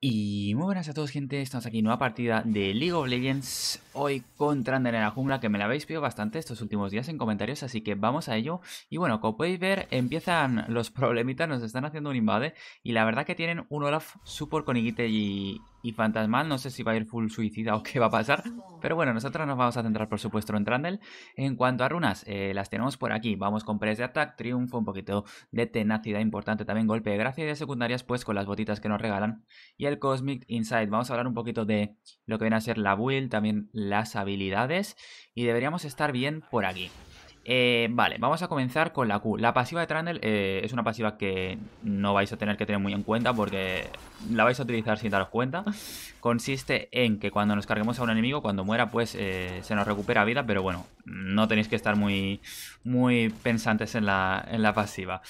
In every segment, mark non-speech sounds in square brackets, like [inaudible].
Y muy buenas a todos gente, estamos aquí en nueva partida de League of Legends Hoy contra en la jungla que me la habéis pedido bastante estos últimos días en comentarios Así que vamos a ello Y bueno, como podéis ver empiezan los [laughs] problemitas, nos están haciendo un invade Y la verdad que tienen un Olaf super con y, y Fantasmal. No sé si va a ir full suicida o qué va a pasar. Pero bueno, nosotros nos vamos a centrar, por supuesto, en Trundle. En cuanto a runas, eh, las tenemos por aquí. Vamos con press de attack, triunfo, un poquito de tenacidad importante también, golpe de gracia y de secundarias, pues con las botitas que nos regalan. Y el Cosmic Inside. Vamos a hablar un poquito de lo que viene a ser la build, también las habilidades. Y deberíamos estar bien por aquí. Eh, vale, vamos a comenzar con la Q. La pasiva de Trundle eh, es una pasiva que no vais a tener que tener muy en cuenta porque la vais a utilizar sin daros cuenta. [laughs] Consiste en que cuando nos carguemos a un enemigo, cuando muera, pues eh, se nos recupera vida, pero bueno, no tenéis que estar muy, muy pensantes en la, en la pasiva.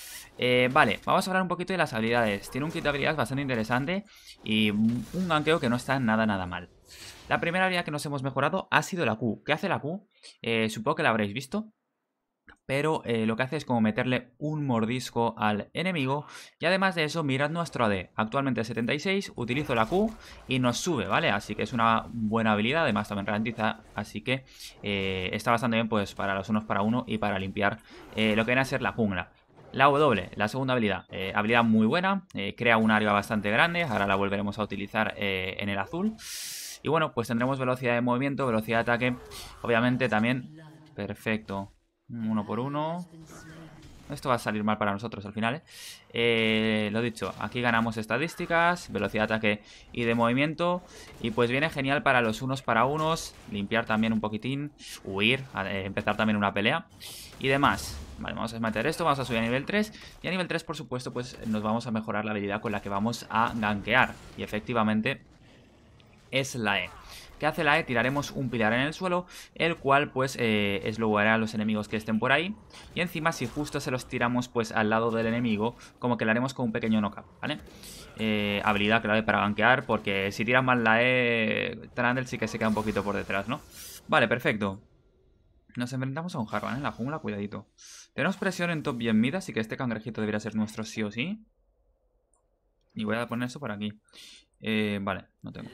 vale, vamos a hablar un poquito de las habilidades. Tiene un kit de habilidades bastante interesante y un ganqueo que no está nada, nada mal. La primera habilidad que nos hemos mejorado ha sido la Q. ¿Qué hace la Q? supongo que la habréis visto pero eh, lo que hace es como meterle un mordisco al enemigo. Y además de eso, mirad nuestro AD, actualmente 76, utilizo la Q y nos sube, ¿vale? Así que es una buena habilidad, además también ralentiza, así que eh, está bastante bien pues para los unos para uno y para limpiar eh, lo que viene a ser la jungla. La W, la segunda habilidad, habilidad muy buena, crea un área bastante grande, ahora la volveremos a utilizar en el azul. Y bueno, pues tendremos velocidad de movimiento, velocidad de ataque, obviamente también, perfecto, uno por uno. Esto va a salir mal para nosotros al final, ¿eh? eh lo dicho, aquí ganamos estadísticas, velocidad de ataque y de movimiento. Y pues viene genial para los unos para unos. Limpiar también un poquitín, huir, eh, empezar también una pelea y demás. Vale, vamos a meter esto, vamos a subir a nivel 3 Y a nivel 3, por supuesto, pues nos vamos a mejorar la habilidad con la que vamos a ganquear Y efectivamente es la E ¿Qué hace la E? Tiraremos un pilar en el suelo, el cual pues eh, a los enemigos que estén por ahí. Y encima si justo se los tiramos pues al lado del enemigo, como que lo haremos con un pequeño knockup, ¿vale? Eh, habilidad clave para banquear, porque si tiras mal la E, Trandel sí que se queda un poquito por detrás, ¿no? Vale, perfecto. Nos enfrentamos a un Harvan en la jungla, cuidadito. Tenemos presión en top bien en así que este cangrejito debería ser nuestro sí o sí. Y voy a poner eso por aquí. Eh, vale, no tengo.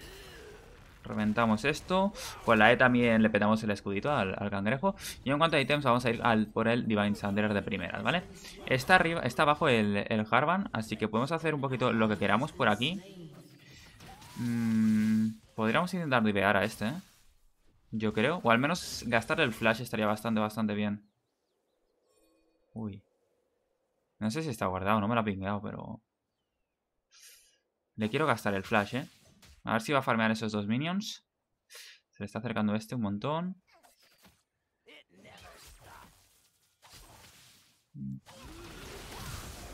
Reventamos esto. Con la E también le petamos el escudito al, cangrejo. Y en cuanto a ítems, vamos a ir por el Divine Sanderer de primeras, ¿vale? Está arriba, está abajo el, el Harvan, así que podemos hacer un poquito lo que queramos por aquí. Mm, podríamos intentar divear a este, ¿eh? Yo creo. O al menos gastar el flash estaría bastante, bastante bien. Uy. No sé si está guardado, no me lo ha pingueado, pero... Le quiero gastar el flash, ¿eh? A ver si va a farmear esos dos minions. Se le está acercando este un montón.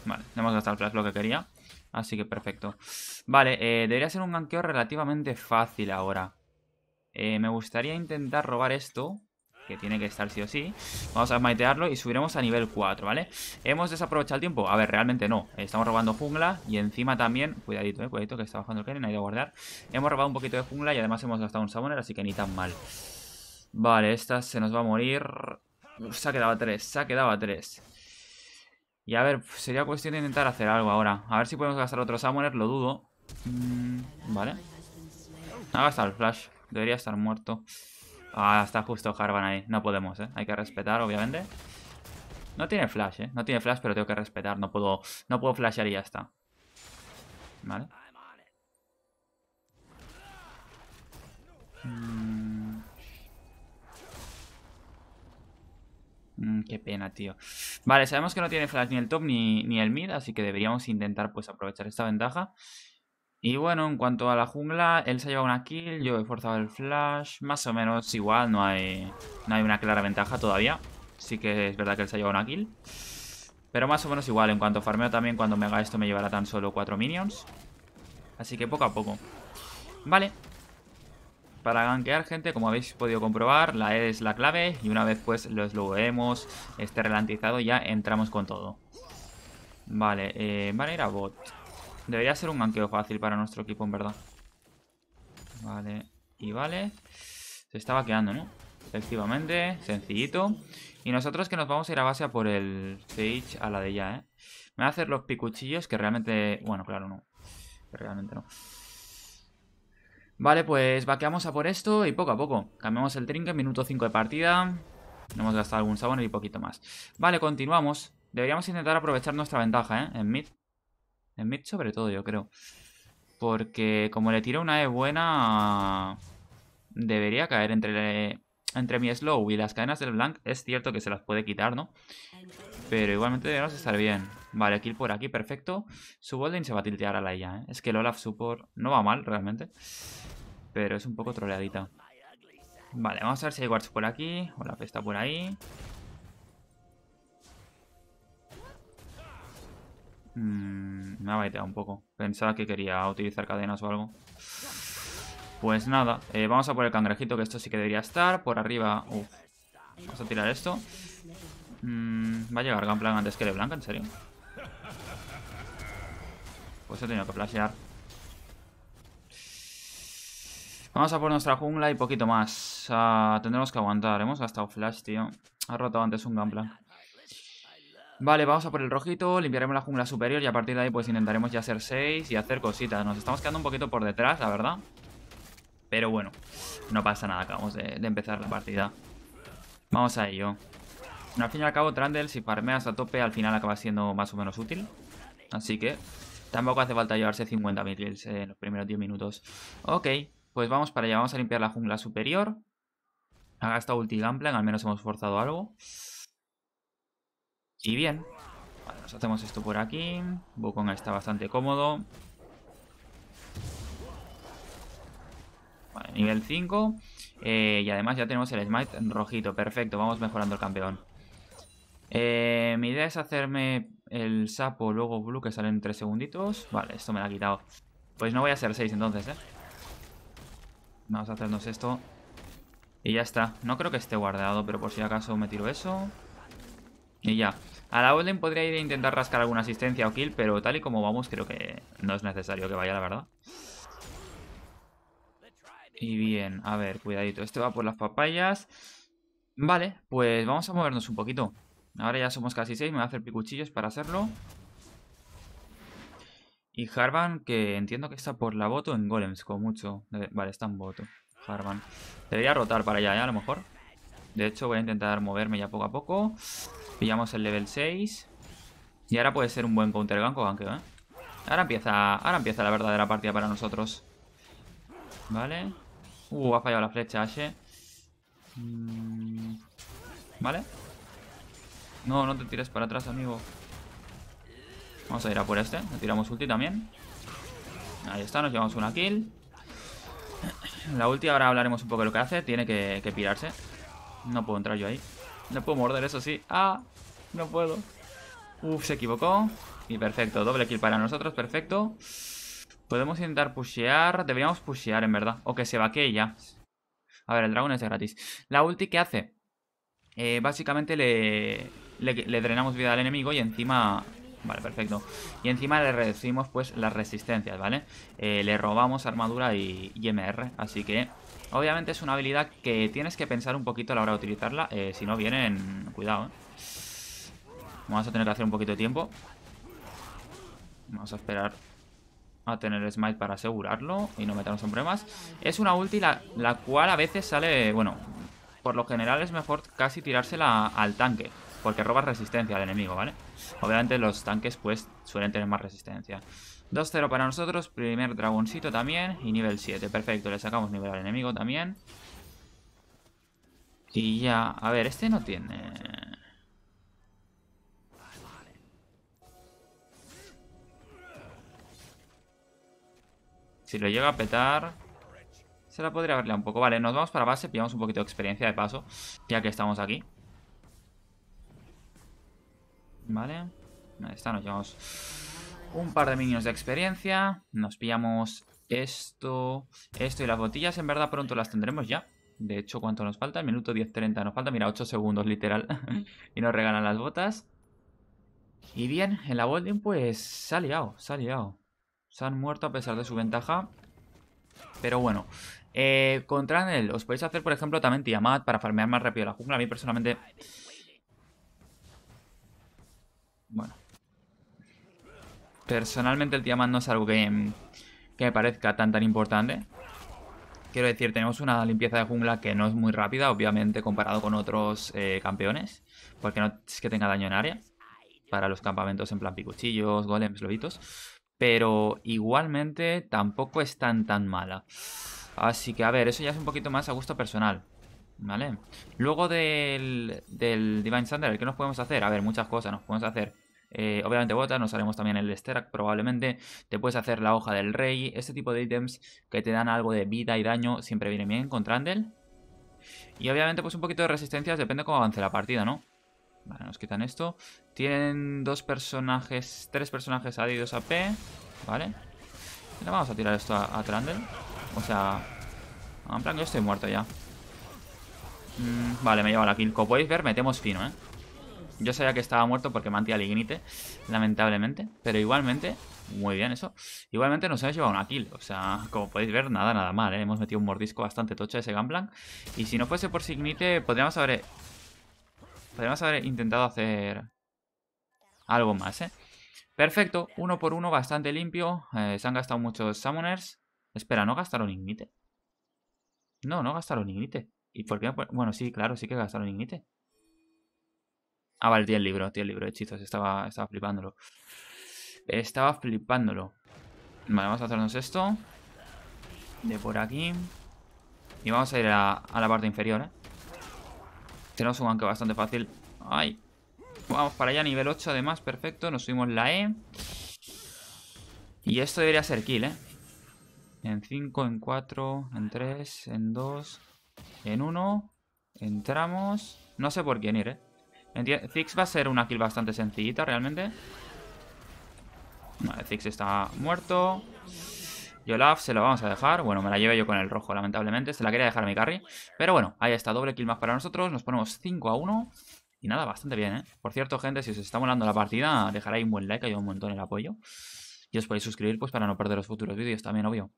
Vale, no hemos gastado el lo que quería. Así que perfecto. Vale, eh, debería ser un ganqueo relativamente fácil ahora. Eh, me gustaría intentar robar esto que tiene que estar sí o sí. Vamos a maitearlo y subiremos a nivel 4, ¿vale? ¿Hemos desaprovechado el tiempo? A ver, realmente no. Estamos robando jungla y encima también... Cuidadito, eh, cuidadito, que está bajando el Ken. Hay que a guardar. Hemos robado un poquito de jungla y además hemos gastado un summoner, así que ni tan mal. Vale, esta se nos va a morir. se ha quedado a 3, se ha quedado a 3. Y a ver, sería cuestión de intentar hacer algo ahora. A ver si podemos gastar otro summoner, lo dudo. Mm, vale. Ha gastado el flash. Debería estar muerto. Ah, está justo Harvan ahí. No podemos, ¿eh? Hay que respetar, obviamente. No tiene flash, ¿eh? No tiene flash, pero tengo que respetar. No puedo, no puedo flashear y ya está. Vale. Mm. Mm, qué pena, tío. Vale, sabemos que no tiene flash ni el top ni, ni el mid, así que deberíamos intentar pues aprovechar esta ventaja y bueno, en cuanto a la jungla, él se ha llevado una kill, yo he forzado el flash, más o menos igual, no hay, no hay una clara ventaja todavía. Sí que es verdad que él se ha llevado una kill. Pero más o menos igual, en cuanto farmeo también, cuando me haga esto me llevará tan solo 4 minions. Así que poco a poco. Vale. Para gankear, gente, como habéis podido comprobar, la E es la clave. Y una vez pues lo vemos esté relantizado ya entramos con todo. Vale, eh, vale, era bot. Debería ser un banqueo fácil para nuestro equipo, en verdad. Vale, y vale. Se estaba quedando, ¿no? Efectivamente, sencillito. Y nosotros que nos vamos a ir a base a por el Sage a la de ya, ¿eh? Me voy a hacer los picuchillos que realmente... Bueno, claro, no. realmente no. Vale, pues vaqueamos a por esto y poco a poco. Cambiamos el trinque, minuto 5 de partida. No hemos gastado algún sabón y poquito más. Vale, continuamos. Deberíamos intentar aprovechar nuestra ventaja, ¿eh? En mid. En mid sobre todo, yo creo. Porque como le tiro una E buena, debería caer entre, entre mi slow y las cadenas del blank. Es cierto que se las puede quitar, ¿no? Pero igualmente deberíamos estar bien. Vale, kill por aquí, perfecto. Su holding se va a tiltear a la IA, ¿eh? Es que el Olaf Support no va mal, realmente. Pero es un poco troleadita. Vale, vamos a ver si hay guards por aquí. Olaf está por ahí. Mm, me ha baiteado un poco. Pensaba que quería utilizar cadenas o algo. Pues nada, eh, vamos a por el cangrejito, que esto sí que debería estar. Por arriba... Vamos a tirar esto. Mm, va a llegar Gunplan antes que Leblanc, ¿en serio? Pues he tenido que flashear. Vamos a por nuestra jungla y poquito más. Ah, tendremos que aguantar. Hemos gastado flash, tío. Ha rotado antes un Gunplan. Vale, vamos a por el rojito, limpiaremos la jungla superior y a partir de ahí pues intentaremos ya ser 6 y hacer cositas. Nos estamos quedando un poquito por detrás, la verdad. Pero bueno, no pasa nada, acabamos de, empezar la partida. Vamos a ello. Al fin y al cabo, Trundle, si farmeas a tope, al final acaba siendo más o menos útil. Así que tampoco hace falta llevarse 50.000 kills en los primeros 10 minutos. Ok, pues vamos para allá, vamos a limpiar la jungla superior. Ha gastado ulti Gunplan, al menos hemos forzado algo. Y bien. nos hacemos esto por aquí. Bukong está bastante cómodo. Vale, nivel 5. Eh, y además ya tenemos el smite rojito. Perfecto, vamos mejorando el campeón. Eh, mi idea es hacerme el sapo, luego blue, que sale en 3 segunditos. Vale, esto me lo ha quitado. Pues no voy a ser 6 entonces, ¿eh? Vamos a hacernos esto. Y ya está. No creo que esté guardado, pero por si acaso me tiro eso. Y ya. A la Olden podría ir a intentar rascar alguna asistencia o kill, pero tal y como vamos creo que no es necesario que vaya, la verdad. Y bien, a ver, cuidadito. Este va por las papayas. Vale, pues vamos a movernos un poquito. Ahora ya somos casi seis me voy a hacer picuchillos para hacerlo. Y Harvan, que entiendo que está por la voto en golems, con mucho. Eh, vale, está en voto. Harvan. Debería rotar para allá, ¿eh? a lo mejor. De hecho, voy a intentar moverme ya poco a poco. Pillamos el level 6. Y ahora puede ser un buen counter gank aunque, ¿eh? Ahora empieza, ahora empieza la verdadera partida para nosotros. Vale. Uh, ha fallado la flecha, Ashe. Mm, vale. No, no te tires para atrás, amigo. Vamos a ir a por este. Le tiramos ulti también. Ahí está, nos llevamos una kill. La ulti ahora hablaremos un poco de lo que hace. Tiene que pirarse. No puedo entrar yo ahí. No puedo morder, eso sí. ¡Ah! No puedo. Uf, se equivocó. Y perfecto, doble kill para nosotros, perfecto. Podemos intentar pushear. Deberíamos pushear, en verdad. O que se vaquee ya. A ver, el dragón es gratis. La ulti, ¿qué hace? Eh, básicamente le, le, drenamos vida al enemigo y encima... Vale, perfecto. Y encima le reducimos pues las resistencias, ¿vale? Eh, le robamos armadura y, y MR, así que Obviamente es una habilidad que tienes que pensar un poquito a la hora de utilizarla. Eh, si no vienen... Cuidado, eh. Vamos a tener que hacer un poquito de tiempo. Vamos a esperar a tener Smite para asegurarlo y no meternos en problemas. Es una ulti la, la cual a veces sale... Bueno, por lo general es mejor casi tirársela al tanque. Porque roba resistencia al enemigo, ¿vale? Obviamente los tanques pues suelen tener más resistencia. 2-0 para nosotros, primer dragoncito también y nivel 7, perfecto, le sacamos nivel al enemigo también. Y ya, a ver, este no tiene... Si lo llega a petar, se la podría verle un poco. Vale, nos vamos para base, pillamos un poquito de experiencia de paso, ya que estamos aquí. Vale, ahí está, nos llevamos un par de minions de experiencia. Nos pillamos esto, esto y las botillas. En verdad pronto las tendremos ya. De hecho, ¿cuánto nos falta? El minuto 10.30 nos falta. Mira, 8 segundos literal. [laughs] Mm. y nos regalan las botas. Y bien, en la Bolding pues se ha liado, se ha liado. Se han muerto a pesar de su ventaja. Pero bueno, eh, contra él os podéis hacer, por ejemplo, también Tiamat para farmear más rápido la jungla. A mí personalmente... Bueno, personalmente el diamante no es algo que, mm, que me parezca tan tan importante. Quiero decir, tenemos una limpieza de jungla que no es muy rápida, obviamente, comparado con otros eh, campeones. Porque no es que tenga daño en área. Para los campamentos en plan picuchillos, golems, lobitos. Pero igualmente tampoco es tan tan mala. Así que, a ver, eso ya es un poquito más a gusto personal. ¿Vale? Luego del, del Divine Thunder, ¿qué nos podemos hacer? A ver, muchas cosas. Nos podemos hacer eh, obviamente botas, nos haremos también el Sterak probablemente. Te puedes hacer la hoja del rey. Este tipo de ítems que te dan algo de vida y daño siempre viene bien con Trundle. Y obviamente pues un poquito de resistencias depende cómo avance la partida, ¿no? Vale, nos quitan esto. Tienen dos personajes, tres personajes adidos a P Vale. Le vamos a tirar esto a, O sea, en plan yo estoy muerto ya. Mm, vale, me lleva la kill. Como podéis ver, metemos fino, ¿eh? Yo sabía que estaba muerto porque mantía el Ignite, lamentablemente. Pero igualmente, muy bien eso. Igualmente nos hemos llevado una kill. O sea, como podéis ver, nada, nada mal, ¿eh? Hemos metido un mordisco bastante tocho de ese Gunblank. Y si no fuese por signite, podríamos haber... Podríamos haber intentado hacer... Algo más, ¿eh? Perfecto, uno por uno, bastante limpio. Eh, se han gastado muchos summoners. Espera, ¿no gastaron ignite? No, no gastaron ignite. ¿Y por qué? Bueno, sí, claro, sí que gastaron ignite. Ah, vale, tiene el libro, tiene el libro de hechizos. Estaba, estaba flipándolo. Estaba flipándolo. Vale, vamos a hacernos esto. De por aquí. Y vamos a ir a, la parte inferior, ¿eh? Tenemos un que bastante fácil. Ay. Vamos para allá, nivel 8 además, perfecto. Nos subimos la E. Y esto debería ser kill, ¿eh? En 5, en 4, en 3, en 2, en 1. Entramos. No sé por quién ir, ¿eh? Zix va a ser una kill bastante sencillita realmente. Vale, Zix está muerto. Yolaf se lo vamos a dejar. Bueno, me la llevé yo con el rojo, lamentablemente. Se la quería dejar a mi carry. Pero bueno, ahí está. Doble kill más para nosotros. Nos ponemos 5 a 1. Y nada, bastante bien, ¿eh? Por cierto, gente, si os está molando la partida, ahí un buen like. Ayuda un montón el apoyo. Y os podéis suscribir pues para no perder los futuros vídeos también, obvio.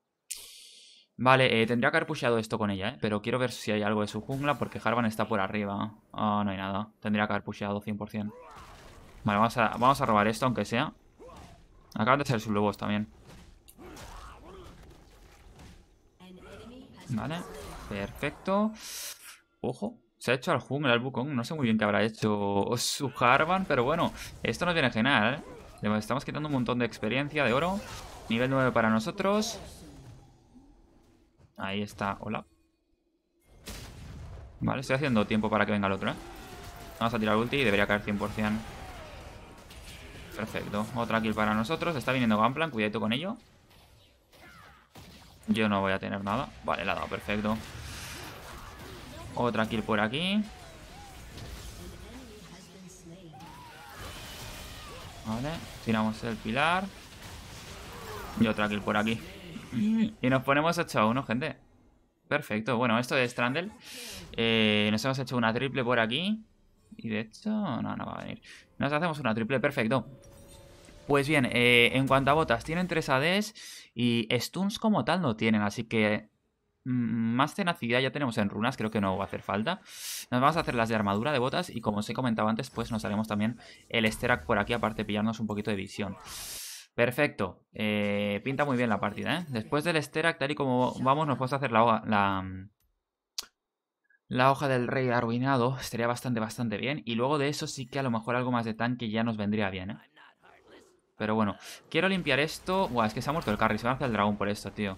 Vale, eh, tendría que haber pusheado esto con ella, ¿eh? Pero quiero ver si hay algo de su jungla porque Harvan está por arriba. Ah, no hay nada. Tendría que haber pusheado 100%. Vale, vamos a, vamos a robar esto, aunque sea. Acaban de hacer sus lobos también. Vale, perfecto. Ojo, se ha hecho al jungla, al Bukong. No sé muy bien qué habrá hecho su Harvan, pero bueno, esto nos viene genial. ¿eh? Le estamos quitando un montón de experiencia, de oro. Nivel 9 para nosotros. Ahí está. Hola. Vale, estoy haciendo tiempo para que venga el otro, ¿eh? Vamos a tirar ulti y debería caer 100%. Perfecto. Otra kill para nosotros. Está viniendo Gunplan. Cuidado con ello. Yo no voy a tener nada. Vale, la ha dado. Perfecto. Otra kill por aquí. Vale. Tiramos el pilar. Y otra kill por aquí. Y nos ponemos 8 a 1, gente. Perfecto. Bueno, esto de Strandel. Eh, nos hemos hecho una triple por aquí. Y de hecho, no, no va a venir. Nos hacemos una triple, perfecto. Pues bien, eh, en cuanto a botas, tienen 3 ADs y stuns como tal no tienen, así que mm, más tenacidad ya tenemos en runas, creo que no va a hacer falta. Nos vamos a hacer las de armadura de botas y como os he comentado antes, pues nos haremos también el Sterak por aquí, aparte pillarnos un poquito de visión. Perfecto. Eh, pinta muy bien la partida, ¿eh? Después del Sterak, tal y como vamos, nos a hacer la hoja, la, mm, la hoja del rey arruinado. Estaría bastante, bastante bien. Y luego de eso sí que a lo mejor algo más de tanque ya nos vendría bien, ¿eh? Pero bueno, quiero limpiar esto. Buah, es que se ha muerto el carry. Se va a hacer el dragón por esto, tío.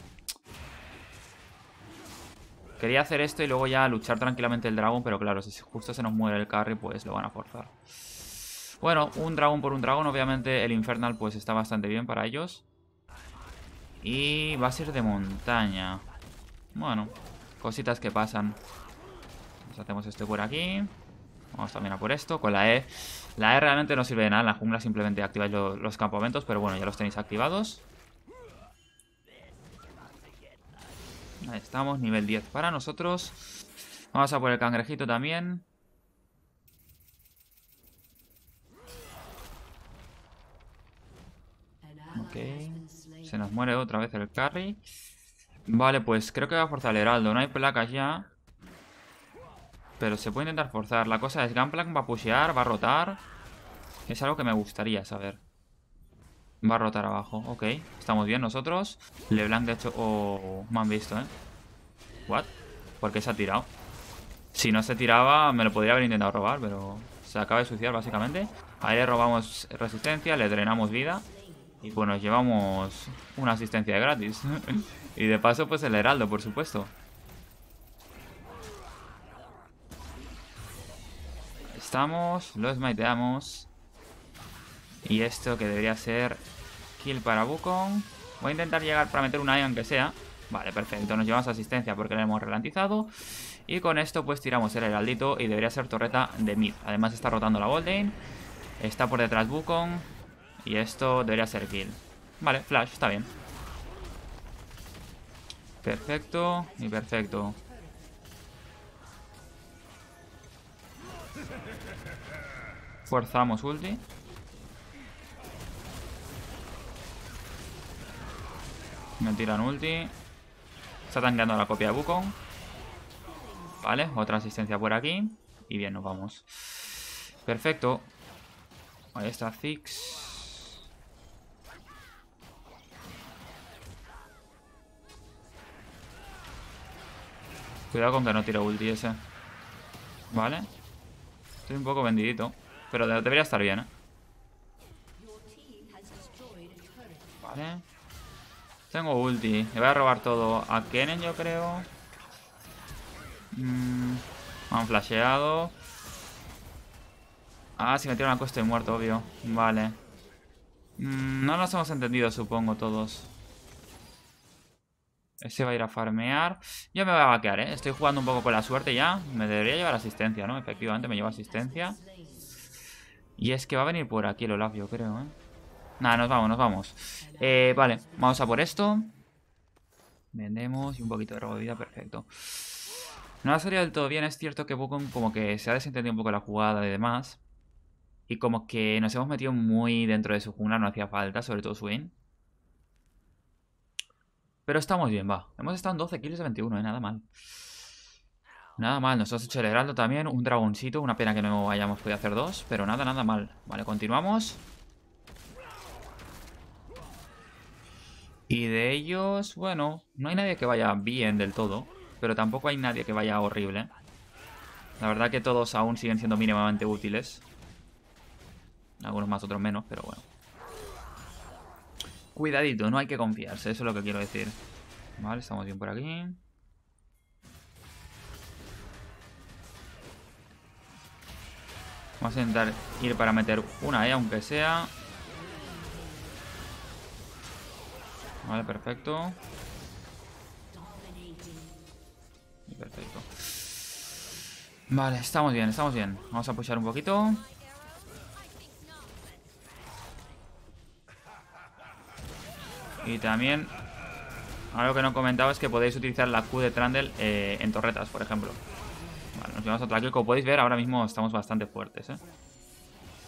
Quería hacer esto y luego ya luchar tranquilamente el dragón, pero claro, si justo se nos muere el carry, pues lo van a forzar. Bueno, un dragón por un dragón. Obviamente el Infernal pues está bastante bien para ellos. Y va a ser de montaña. Bueno, cositas que pasan. Nos hacemos este por aquí. Vamos también a por esto, con la E. La E realmente no sirve de nada en la jungla, simplemente activáis los campamentos, pero bueno, ya los tenéis activados. Ahí estamos, nivel 10 para nosotros. Vamos a por el cangrejito también. Se nos muere otra vez el carry. Vale, pues creo que va a forzar el heraldo. No hay placas ya. Pero se puede intentar forzar. La cosa es, Gunplank va a pushear, va a rotar. Es algo que me gustaría saber. Va a rotar abajo. Ok, estamos bien nosotros. LeBlanc, de hecho... Oh, me han visto, ¿eh? ¿What? ¿Por qué se ha tirado? Si no se tiraba, me lo podría haber intentado robar, pero... Se acaba de suicidar, básicamente. Ahí le robamos resistencia, le drenamos vida. Y pues llevamos una asistencia gratis. [laughs] y de paso pues el heraldo, por supuesto. Estamos, lo smiteamos. Y esto que debería ser kill para Bukon. Voy a intentar llegar para meter un ion que sea. Vale, perfecto. Nos llevamos asistencia porque la hemos ralentizado. Y con esto pues tiramos el heraldito y debería ser torreta de mid. Además está rotando la Golden. Está por detrás Bukon. Y esto debería ser kill. Vale, flash, está bien. Perfecto y perfecto. Forzamos ulti. Me tiran ulti. Está tanqueando la copia de Wukong. Vale, otra asistencia por aquí. Y bien, nos vamos. Perfecto. Ahí está fix Cuidado con que no tire ulti ese. Vale. Estoy un poco vendidito. Pero debería estar bien, ¿eh? Vale. Tengo ulti. Le voy a robar todo a Kennen, yo creo. Mm, me han flasheado. Ah, si me tiran a cuesta y muerto, obvio. Vale. Mm, no nos hemos entendido, supongo, todos. Se va a ir a farmear. Yo me voy a vaquear, ¿eh? Estoy jugando un poco con la suerte ya. Me debería llevar asistencia, ¿no? Efectivamente, me lleva asistencia. Y es que va a venir por aquí el Olaf, yo creo, ¿eh? Nada, nos vamos, nos vamos. Eh, vale, vamos a por esto. Vendemos y un poquito de robo de vida, perfecto. No ha salido del todo bien, es cierto que Bukon como que se ha desentendido un poco la jugada y demás. Y como que nos hemos metido muy dentro de su jungla, no hacía falta, sobre todo swing pero estamos bien, va. Hemos estado en 12 kills de 21, ¿eh? Nada mal. Nada mal, nos has hecho el heraldo también, un dragoncito, una pena que no hayamos podido hacer dos, pero nada, nada mal. Vale, continuamos. Y de ellos, bueno, no hay nadie que vaya bien del todo, pero tampoco hay nadie que vaya horrible. La verdad que todos aún siguen siendo mínimamente útiles. Algunos más, otros menos, pero bueno. Cuidadito, no hay que confiarse, eso es lo que quiero decir. Vale, estamos bien por aquí. Vamos a intentar ir para meter una E, aunque sea. Vale, perfecto. Perfecto. Vale, estamos bien, estamos bien. Vamos a apoyar un poquito. Y también, algo que no comentaba es que podéis utilizar la Q de Trundle eh, en torretas, por ejemplo. Vale, nos llevamos otra Q. Como podéis ver, ahora mismo estamos bastante fuertes, ¿eh?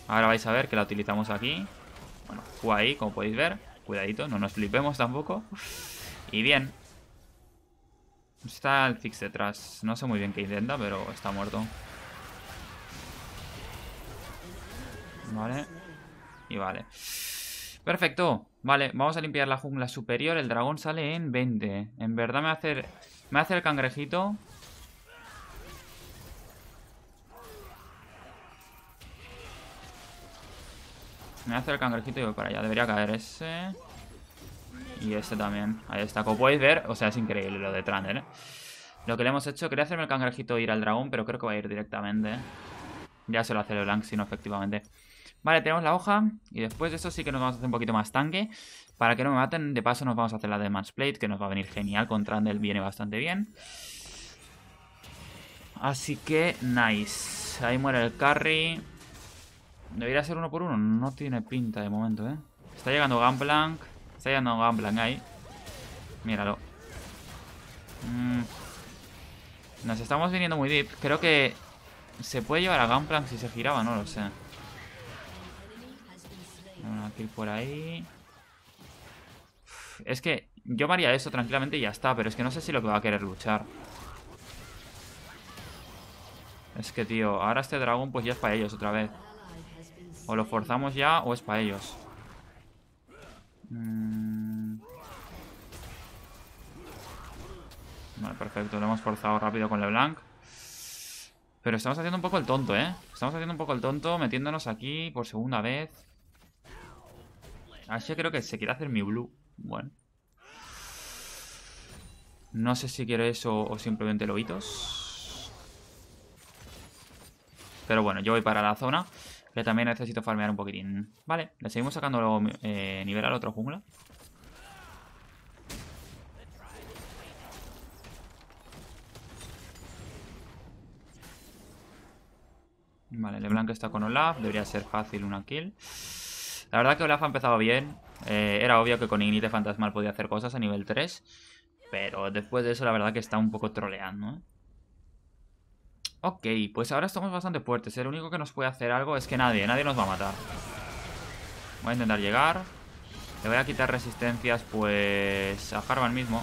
Ahora vais a ver que la utilizamos aquí. Bueno, Q ahí, como podéis ver. Cuidadito, no nos flipemos tampoco. Y bien. Está el Fix detrás. No sé muy bien qué intenta, pero está muerto. Vale. Y vale. Perfecto. Vale, vamos a limpiar la jungla superior. El dragón sale en 20. En verdad me hace me va el cangrejito. Me hace el cangrejito y voy para allá. Debería caer ese. Y ese también. Ahí está. Como podéis ver, o sea, es increíble lo de Trander, ¿eh? Lo que le hemos hecho, quería hacerme el cangrejito e ir al dragón, pero creo que va a ir directamente. Ya se lo hace el si sino efectivamente. Vale, tenemos la hoja. Y después de eso sí que nos vamos a hacer un poquito más tanque. Para que no me maten, de paso nos vamos a hacer la de Plate, que nos va a venir genial. Contra Andel viene bastante bien. Así que, nice. Ahí muere el carry. Debería ser uno por uno. No tiene pinta de momento, ¿eh? Está llegando Gunplank Está llegando Gunplank ahí. Míralo. Mm. Nos estamos viniendo muy deep. Creo que se puede llevar a Gunplank si se giraba, no lo sé aquí por ahí. es que yo me haría eso tranquilamente y ya está, pero es que no sé si lo que va a querer luchar. Es que, tío, ahora este dragón pues ya es para ellos otra vez. O lo forzamos ya o es para ellos. Mm. Vale, perfecto. Lo hemos forzado rápido con LeBlanc. Pero estamos haciendo un poco el tonto, ¿eh? Estamos haciendo un poco el tonto metiéndonos aquí por segunda vez que ah, creo que se quiere hacer mi blue. Bueno. No sé si quiero eso o simplemente lobitos. Pero bueno, yo voy para la zona. Que también necesito farmear un poquitín. Vale, le seguimos sacando luego, eh, nivel al otro jungla. Vale, blanco está con Olaf. Debería ser fácil una kill. La verdad que Olaf ha empezado bien. Eh, era obvio que con Ignite Fantasmal podía hacer cosas a nivel 3. Pero después de eso la verdad que está un poco troleando. ¿eh? Ok, pues ahora estamos bastante fuertes. El ¿eh? único que nos puede hacer algo es que nadie, nadie nos va a matar. Voy a intentar llegar. Le voy a quitar resistencias pues a Harman mismo.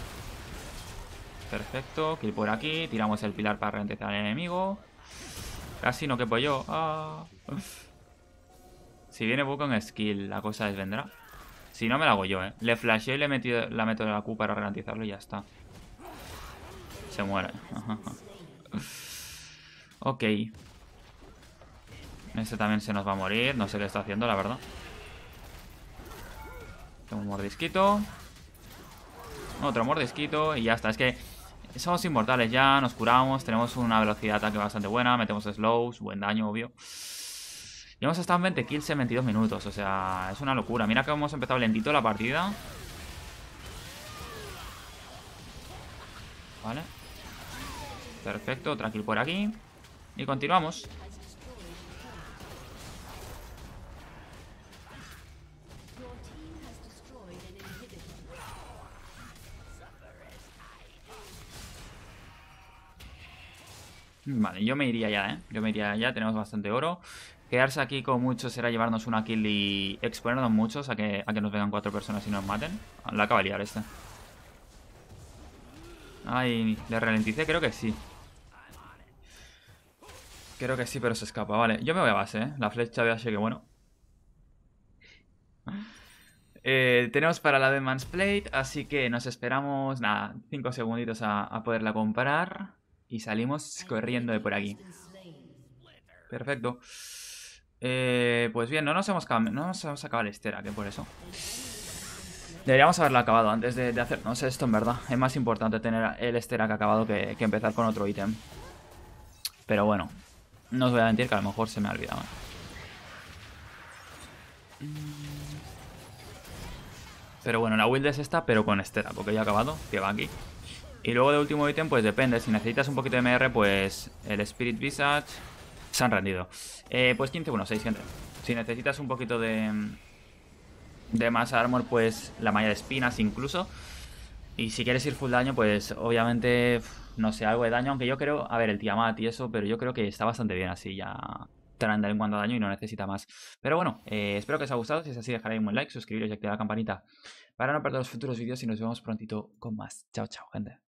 Perfecto, kill por aquí. Tiramos el pilar para rentezar al enemigo. Casi no quepo yo. Ah. Si viene poco en skill, la cosa desvendrá. Si no, me la hago yo, ¿eh? Le flashé y le metido, la meto de la Q para garantizarlo y ya está. Se muere. [laughs] ok. Este también se nos va a morir. No sé qué está haciendo, la verdad. Tengo un mordisquito. Otro mordisquito y ya está. Es que somos inmortales ya, nos curamos, tenemos una velocidad de ataque bastante buena, metemos slows, buen daño, obvio. Y hemos estado en 20 kills en 22 minutos. O sea, es una locura. Mira que hemos empezado lentito la partida. Vale. Perfecto, tranquilo por aquí. Y continuamos. Vale, yo me iría ya, ¿eh? Yo me iría ya, tenemos bastante oro. Quedarse aquí con muchos será llevarnos una kill y exponernos muchos a que, a que nos vengan cuatro personas y nos maten. La acaba de liar ¿le ralenticé? Creo que sí. Creo que sí, pero se escapa. Vale, yo me voy a base, ¿eh? La flecha de Ashe, que bueno. [laughs] Eh, tenemos para la de Plate, así que nos esperamos, nada, 5 segunditos a, a poderla comprar. Y salimos corriendo de por aquí. Perfecto. Eh, pues bien, no nos hemos, no acabado la estera, que por eso. Deberíamos haberla acabado antes de, hacer... No sé, esto, en verdad. Es más importante tener el estera que acabado que, empezar con otro ítem. Pero bueno, no os voy a mentir que a lo mejor se me ha olvidado. Pero bueno, la build es esta, pero con estera, porque ya he acabado, que va aquí. Y luego de último ítem, pues depende. Si necesitas un poquito de MR, pues el Spirit Visage... Se han rendido. Eh, pues 15, bueno, 600. Si necesitas un poquito de, de más armor, pues la malla de espinas incluso. Y si quieres ir full daño, pues obviamente, no sé, algo de daño. Aunque yo creo, a ver, el Tiamat y eso, pero yo creo que está bastante bien así ya vez en cuanto a daño y no necesita más. Pero bueno, eh, espero que os haya gustado. Si es así, dejaréis un buen like, suscribiros y activar la campanita para no perder los futuros vídeos y nos vemos prontito con más. Chao, chao, gente.